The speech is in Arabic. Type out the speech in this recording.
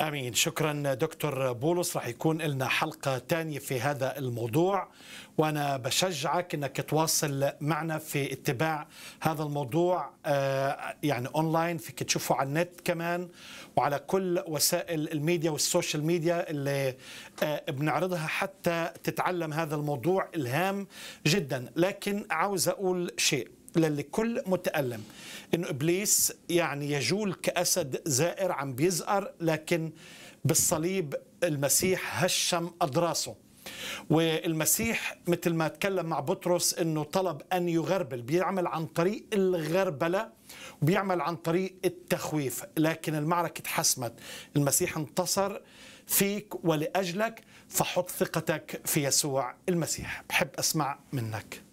امين شكرا دكتور بولس راح يكون لنا حلقه ثانيه في هذا الموضوع وانا بشجعك انك تواصل معنا في اتباع هذا الموضوع آه، يعني اونلاين فيك تشوفه على النت كمان وعلى كل وسائل الميديا والسوشيال ميديا اللي آه، بنعرضها حتى تتعلم هذا الموضوع الهام جدا لكن عاوز اقول شيء للكل متألم انه ابليس يعني يجول كاسد زائر عم بيزأر لكن بالصليب المسيح هشم اضراسه والمسيح مثل ما تكلم مع بطرس انه طلب ان يغربل بيعمل عن طريق الغربله وبيعمل عن طريق التخويف لكن المعركه تحسمت المسيح انتصر فيك ولاجلك فحط ثقتك في يسوع المسيح بحب اسمع منك